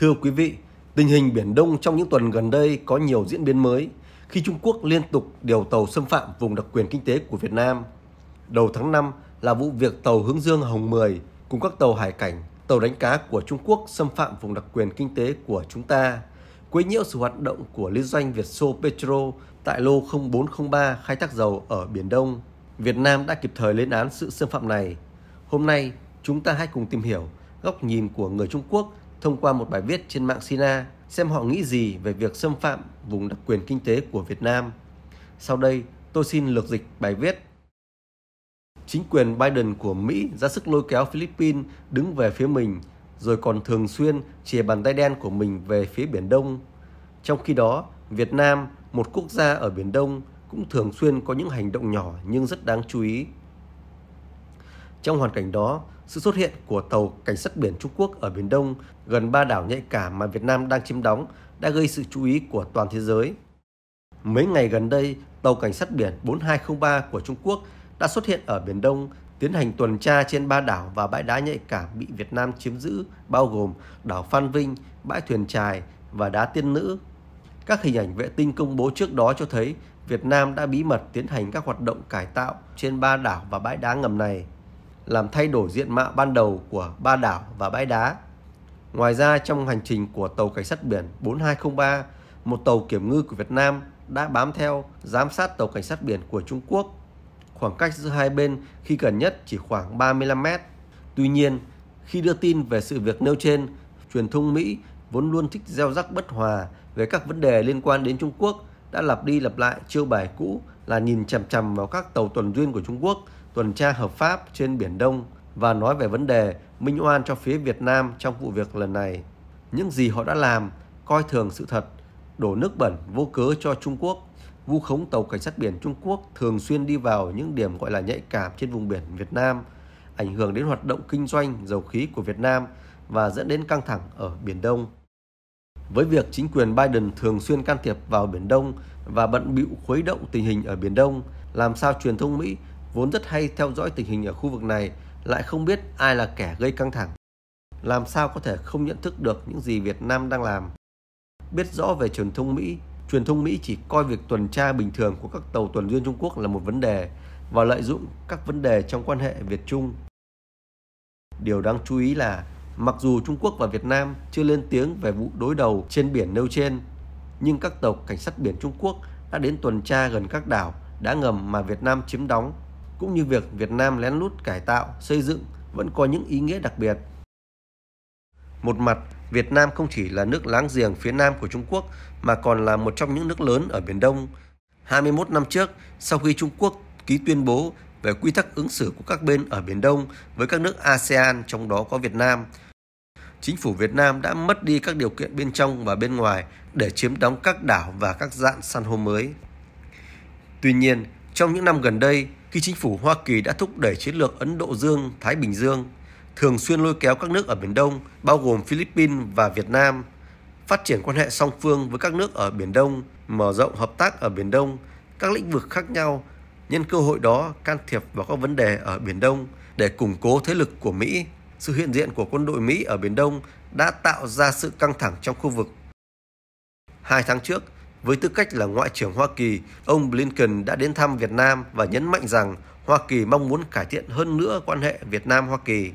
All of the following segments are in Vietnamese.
Thưa quý vị, tình hình Biển Đông trong những tuần gần đây có nhiều diễn biến mới khi Trung Quốc liên tục điều tàu xâm phạm vùng đặc quyền kinh tế của Việt Nam. Đầu tháng 5 là vụ việc tàu Hướng Dương Hồng 10 cùng các tàu hải cảnh, tàu đánh cá của Trung Quốc xâm phạm vùng đặc quyền kinh tế của chúng ta, quấy nhiễu sự hoạt động của liên doanh Việt Vietso Petro tại lô 0403 khai thác dầu ở Biển Đông. Việt Nam đã kịp thời lên án sự xâm phạm này. Hôm nay, chúng ta hãy cùng tìm hiểu góc nhìn của người Trung Quốc thông qua một bài viết trên mạng Sina xem họ nghĩ gì về việc xâm phạm vùng đặc quyền kinh tế của Việt Nam. Sau đây, tôi xin lược dịch bài viết. Chính quyền Biden của Mỹ ra sức lôi kéo Philippines đứng về phía mình, rồi còn thường xuyên chìa bàn tay đen của mình về phía Biển Đông. Trong khi đó, Việt Nam, một quốc gia ở Biển Đông, cũng thường xuyên có những hành động nhỏ nhưng rất đáng chú ý. Trong hoàn cảnh đó, sự xuất hiện của tàu cảnh sát biển Trung Quốc ở Biển Đông gần ba đảo nhạy cảm mà Việt Nam đang chiếm đóng đã gây sự chú ý của toàn thế giới. Mấy ngày gần đây, tàu cảnh sát biển 4203 của Trung Quốc đã xuất hiện ở Biển Đông, tiến hành tuần tra trên ba đảo và bãi đá nhạy cảm bị Việt Nam chiếm giữ, bao gồm đảo Phan Vinh, bãi Thuyền Trài và đá Tiên Nữ. Các hình ảnh vệ tinh công bố trước đó cho thấy Việt Nam đã bí mật tiến hành các hoạt động cải tạo trên ba đảo và bãi đá ngầm này làm thay đổi diện mạo ban đầu của ba đảo và bãi đá. Ngoài ra trong hành trình của tàu cảnh sát biển 4203, một tàu kiểm ngư của Việt Nam đã bám theo giám sát tàu cảnh sát biển của Trung Quốc. Khoảng cách giữa hai bên khi gần nhất chỉ khoảng 35 mét. Tuy nhiên, khi đưa tin về sự việc nêu trên, truyền thông Mỹ vốn luôn thích gieo rắc bất hòa về các vấn đề liên quan đến Trung Quốc đã lặp đi lặp lại chiêu bài cũ là nhìn chằm chằm vào các tàu tuần duyên của Trung Quốc tuần tra hợp pháp trên Biển Đông và nói về vấn đề minh oan cho phía Việt Nam trong vụ việc lần này. Những gì họ đã làm, coi thường sự thật, đổ nước bẩn vô cớ cho Trung Quốc, vu khống tàu cảnh sát biển Trung Quốc thường xuyên đi vào những điểm gọi là nhạy cảm trên vùng biển Việt Nam, ảnh hưởng đến hoạt động kinh doanh dầu khí của Việt Nam và dẫn đến căng thẳng ở Biển Đông. Với việc chính quyền Biden thường xuyên can thiệp vào Biển Đông và bận bịu khuấy động tình hình ở Biển Đông, làm sao truyền thông Mỹ vốn rất hay theo dõi tình hình ở khu vực này lại không biết ai là kẻ gây căng thẳng. Làm sao có thể không nhận thức được những gì Việt Nam đang làm? Biết rõ về truyền thông Mỹ, truyền thông Mỹ chỉ coi việc tuần tra bình thường của các tàu tuần duyên Trung Quốc là một vấn đề và lợi dụng các vấn đề trong quan hệ Việt Trung. Điều đáng chú ý là mặc dù Trung Quốc và Việt Nam chưa lên tiếng về vụ đối đầu trên biển nêu trên, nhưng các tàu cảnh sát biển Trung Quốc đã đến tuần tra gần các đảo đã ngầm mà Việt Nam chiếm đóng cũng như việc Việt Nam lén lút cải tạo, xây dựng vẫn có những ý nghĩa đặc biệt. Một mặt, Việt Nam không chỉ là nước láng giềng phía nam của Trung Quốc mà còn là một trong những nước lớn ở Biển Đông. 21 năm trước, sau khi Trung Quốc ký tuyên bố về quy tắc ứng xử của các bên ở Biển Đông với các nước ASEAN trong đó có Việt Nam, chính phủ Việt Nam đã mất đi các điều kiện bên trong và bên ngoài để chiếm đóng các đảo và các dạng san hô mới. Tuy nhiên, trong những năm gần đây, khi chính phủ Hoa Kỳ đã thúc đẩy chiến lược Ấn Độ Dương-Thái Bình Dương, thường xuyên lôi kéo các nước ở Biển Đông, bao gồm Philippines và Việt Nam, phát triển quan hệ song phương với các nước ở Biển Đông, mở rộng hợp tác ở Biển Đông, các lĩnh vực khác nhau, nhân cơ hội đó can thiệp vào các vấn đề ở Biển Đông để củng cố thế lực của Mỹ. Sự hiện diện của quân đội Mỹ ở Biển Đông đã tạo ra sự căng thẳng trong khu vực. Hai tháng trước, với tư cách là Ngoại trưởng Hoa Kỳ, ông Blinken đã đến thăm Việt Nam và nhấn mạnh rằng Hoa Kỳ mong muốn cải thiện hơn nữa quan hệ Việt Nam-Hoa Kỳ.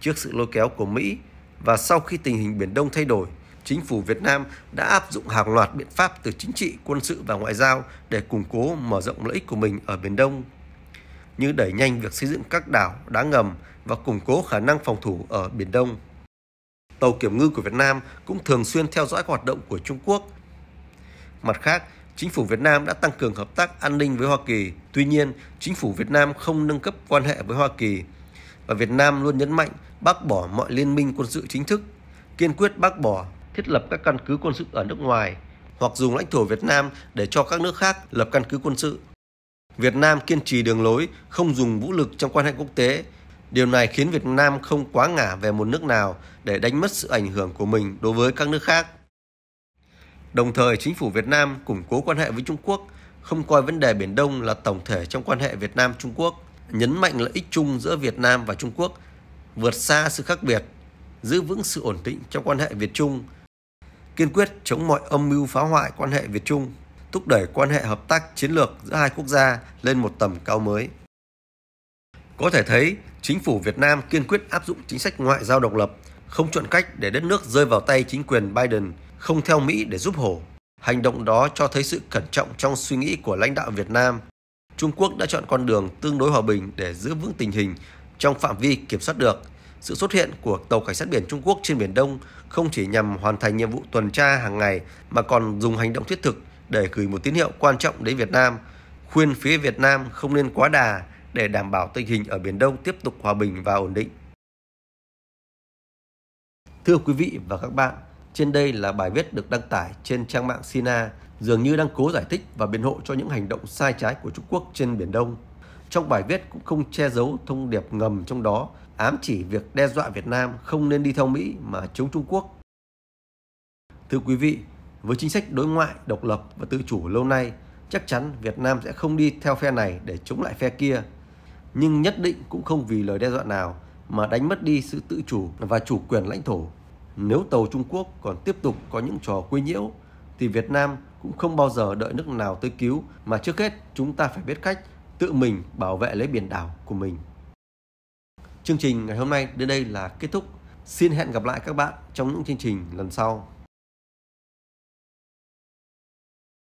Trước sự lôi kéo của Mỹ và sau khi tình hình Biển Đông thay đổi, chính phủ Việt Nam đã áp dụng hàng loạt biện pháp từ chính trị, quân sự và ngoại giao để củng cố mở rộng lợi ích của mình ở Biển Đông, như đẩy nhanh việc xây dựng các đảo, đá ngầm và củng cố khả năng phòng thủ ở Biển Đông. Tàu kiểm ngư của Việt Nam cũng thường xuyên theo dõi hoạt động của Trung Quốc Mặt khác, chính phủ Việt Nam đã tăng cường hợp tác an ninh với Hoa Kỳ. Tuy nhiên, chính phủ Việt Nam không nâng cấp quan hệ với Hoa Kỳ và Việt Nam luôn nhấn mạnh bác bỏ mọi liên minh quân sự chính thức, kiên quyết bác bỏ thiết lập các căn cứ quân sự ở nước ngoài hoặc dùng lãnh thổ Việt Nam để cho các nước khác lập căn cứ quân sự. Việt Nam kiên trì đường lối không dùng vũ lực trong quan hệ quốc tế. Điều này khiến Việt Nam không quá ngả về một nước nào để đánh mất sự ảnh hưởng của mình đối với các nước khác. Đồng thời, chính phủ Việt Nam củng cố quan hệ với Trung Quốc, không coi vấn đề Biển Đông là tổng thể trong quan hệ Việt Nam-Trung Quốc, nhấn mạnh lợi ích chung giữa Việt Nam và Trung Quốc, vượt xa sự khác biệt, giữ vững sự ổn định trong quan hệ Việt-Trung, kiên quyết chống mọi âm mưu phá hoại quan hệ Việt-Trung, thúc đẩy quan hệ hợp tác chiến lược giữa hai quốc gia lên một tầm cao mới. Có thể thấy, chính phủ Việt Nam kiên quyết áp dụng chính sách ngoại giao độc lập, không chọn cách để đất nước rơi vào tay chính quyền Biden – không theo Mỹ để giúp Hồ. Hành động đó cho thấy sự cẩn trọng trong suy nghĩ của lãnh đạo Việt Nam. Trung Quốc đã chọn con đường tương đối hòa bình để giữ vững tình hình trong phạm vi kiểm soát được. Sự xuất hiện của tàu cảnh sát biển Trung Quốc trên Biển Đông không chỉ nhằm hoàn thành nhiệm vụ tuần tra hàng ngày mà còn dùng hành động thiết thực để gửi một tín hiệu quan trọng đến Việt Nam, khuyên phía Việt Nam không nên quá đà để đảm bảo tình hình ở Biển Đông tiếp tục hòa bình và ổn định. Thưa quý vị và các bạn, trên đây là bài viết được đăng tải trên trang mạng Sina, dường như đang cố giải thích và biện hộ cho những hành động sai trái của Trung Quốc trên Biển Đông. Trong bài viết cũng không che giấu thông điệp ngầm trong đó, ám chỉ việc đe dọa Việt Nam không nên đi theo Mỹ mà chống Trung Quốc. Thưa quý vị, với chính sách đối ngoại độc lập và tự chủ lâu nay, chắc chắn Việt Nam sẽ không đi theo phe này để chống lại phe kia. Nhưng nhất định cũng không vì lời đe dọa nào mà đánh mất đi sự tự chủ và chủ quyền lãnh thổ nếu tàu Trung Quốc còn tiếp tục có những trò quấy nhiễu thì Việt Nam cũng không bao giờ đợi nước nào tới cứu mà trước hết chúng ta phải biết cách tự mình bảo vệ lấy biển đảo của mình. Chương trình ngày hôm nay đến đây là kết thúc. Xin hẹn gặp lại các bạn trong những chương trình lần sau.